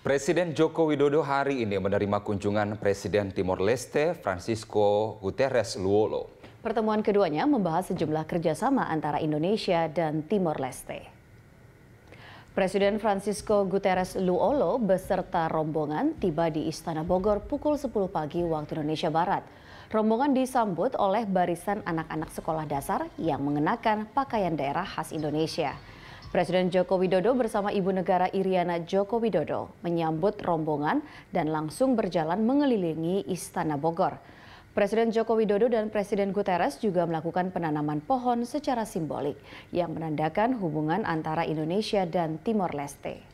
Presiden Joko Widodo hari ini menerima kunjungan Presiden Timor Leste Francisco Guterres Luolo. Pertemuan keduanya membahas sejumlah kerjasama antara Indonesia dan Timor Leste. Presiden Francisco Guterres Luolo beserta rombongan tiba di Istana Bogor pukul 10 pagi waktu Indonesia Barat. Rombongan disambut oleh barisan anak-anak sekolah dasar yang mengenakan pakaian daerah khas Indonesia. Presiden Joko Widodo bersama Ibu Negara Iriana Joko Widodo menyambut rombongan dan langsung berjalan mengelilingi Istana Bogor. Presiden Joko Widodo dan Presiden Guterres juga melakukan penanaman pohon secara simbolik yang menandakan hubungan antara Indonesia dan Timor Leste.